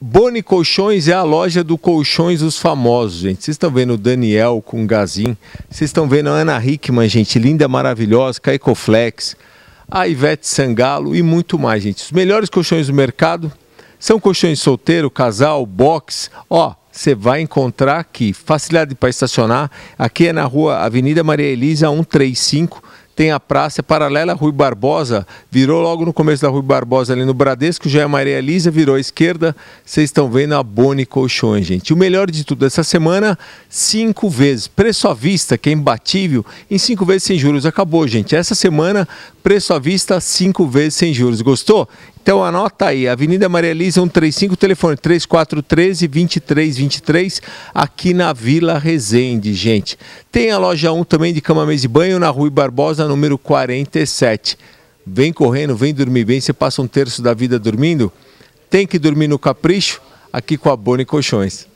Boni Colchões é a loja do Colchões dos Famosos, gente. Vocês estão vendo o Daniel com o Gazin. Vocês estão vendo a Ana Hickman, gente, linda, maravilhosa, Caicoflex, a Ivete Sangalo e muito mais, gente. Os melhores colchões do mercado são colchões solteiro, casal, box. Ó, você vai encontrar aqui. Facilidade para estacionar. Aqui é na rua Avenida Maria Elisa 135 tem a praça paralela Rui Barbosa, virou logo no começo da Rui Barbosa ali no Bradesco, já é Maria Elisa, virou à esquerda, vocês estão vendo a Boni Colchões, gente. O melhor de tudo, essa semana, cinco vezes, preço à vista, que é imbatível, em cinco vezes sem juros, acabou, gente. Essa semana, preço à vista, cinco vezes sem juros, gostou? Então anota aí, Avenida Maria Elisa 135, telefone 3413-2323, aqui na Vila Resende, gente. Tem a loja 1 também de cama, mesa e banho na Rui Barbosa, número 47. Vem correndo, vem dormir bem, você passa um terço da vida dormindo? Tem que dormir no capricho? Aqui com a Boni Colchões.